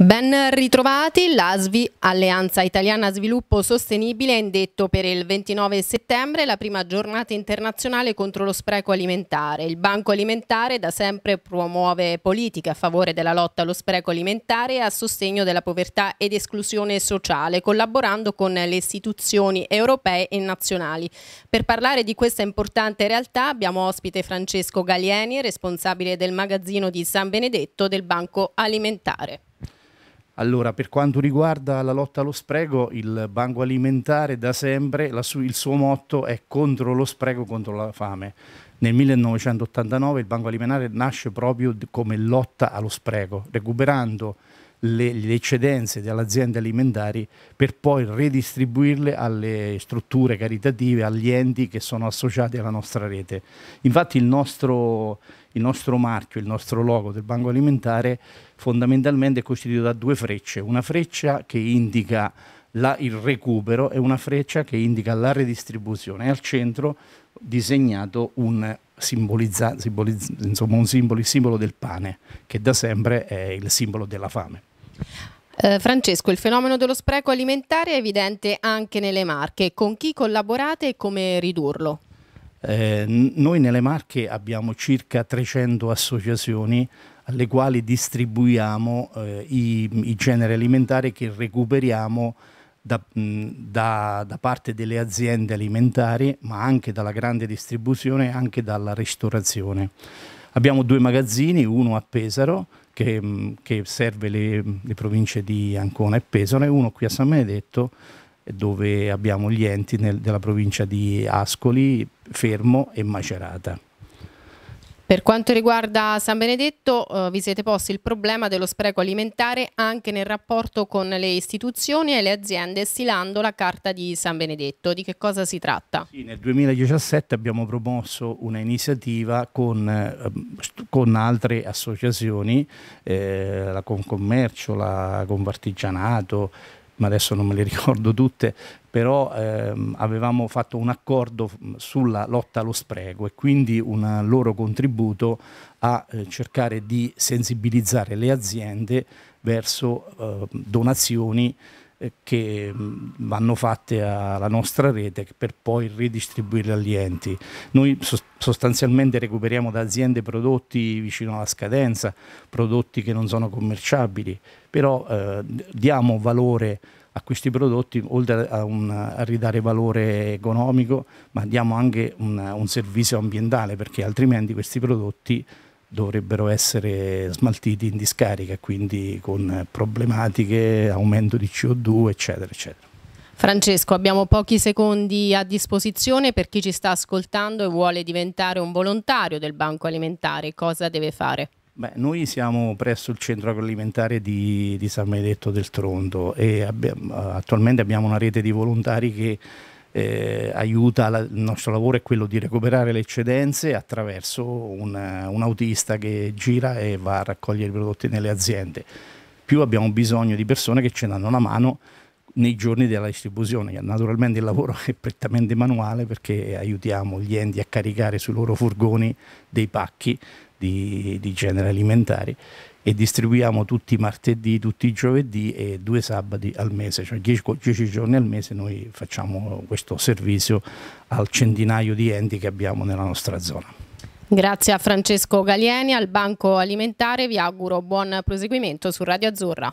Ben ritrovati, l'ASVI, Alleanza Italiana Sviluppo Sostenibile, ha indetto per il 29 settembre la prima giornata internazionale contro lo spreco alimentare. Il Banco Alimentare da sempre promuove politiche a favore della lotta allo spreco alimentare e a sostegno della povertà ed esclusione sociale, collaborando con le istituzioni europee e nazionali. Per parlare di questa importante realtà abbiamo ospite Francesco Galieni, responsabile del magazzino di San Benedetto del Banco Alimentare. Allora, per quanto riguarda la lotta allo spreco, il Banco Alimentare da sempre su, il suo motto è contro lo spreco, contro la fame. Nel 1989 il Banco Alimentare nasce proprio come lotta allo spreco, recuperando le, le eccedenze delle aziende alimentari per poi redistribuirle alle strutture caritative, agli enti che sono associati alla nostra rete. Infatti il nostro, il nostro marchio, il nostro logo del Banco Alimentare fondamentalmente è costituito da due frecce, una freccia che indica la, il recupero e una freccia che indica la redistribuzione e al centro disegnato un, simbolizza, simbolizza, insomma, un simbolo, il simbolo del pane, che da sempre è il simbolo della fame. Eh, Francesco, il fenomeno dello spreco alimentare è evidente anche nelle Marche. Con chi collaborate e come ridurlo? Eh, noi nelle Marche abbiamo circa 300 associazioni alle quali distribuiamo eh, i, i generi alimentari che recuperiamo da, mm, da, da, parte delle aziende alimentari, ma anche dalla grande distribuzione e anche dalla ristorazione. Abbiamo due magazzini, uno a Pesaro che, mm, che serve le, le, province di Ancona e Pesaro e uno qui a San Benedetto dove abbiamo gli enti nel, della provincia di Ascoli, Fermo e Macerata. Per quanto riguarda San Benedetto, eh, vi siete posti il problema dello spreco alimentare anche nel rapporto con le istituzioni e le aziende stilando la Carta di San Benedetto. Di che cosa si tratta? Sì, nel 2017 abbiamo promosso un'iniziativa con, eh, con, altre associazioni, eh, la Concommercio, la Convartigianato, ma adesso non me le ricordo tutte, però ehm, avevamo fatto un accordo sulla lotta allo spreco e quindi un loro contributo a eh, cercare di sensibilizzare le aziende verso eh, donazioni eh, che mm, vanno fatte alla nostra rete per poi ridistribuirle agli enti. Noi sostanzialmente recuperiamo da aziende prodotti vicino alla scadenza, prodotti che non sono commerciabili, però eh, diamo valore a questi prodotti oltre a, un, a ridare valore economico, ma diamo anche un, un servizio ambientale perché altrimenti questi prodotti dovrebbero essere smaltiti in discarica, quindi con problematiche, aumento di CO2, eccetera, eccetera. Francesco, abbiamo pochi secondi a disposizione per chi ci sta ascoltando e vuole diventare un volontario del Banco Alimentare. Cosa deve fare? Beh, noi siamo presso il centro agroalimentare di, di San Benedetto del Tronto e abbiamo, attualmente abbiamo una rete di volontari che eh, aiuta, la, il nostro lavoro è quello di recuperare le eccedenze attraverso una, un autista che gira e va a raccogliere i prodotti nelle aziende. Più abbiamo bisogno di persone che ci danno una mano nei giorni della distribuzione. Naturalmente il lavoro è prettamente manuale perché aiutiamo gli enti a caricare sui loro furgoni dei pacchi di, di generi alimentari e distribuiamo tutti i martedì, tutti i giovedì e due sabati al mese, cioè 10 giorni al mese noi facciamo questo servizio al centinaio di enti che abbiamo nella nostra zona. Grazie a Francesco Galieni, al Banco Alimentare vi auguro buon proseguimento su Radio Azzurra.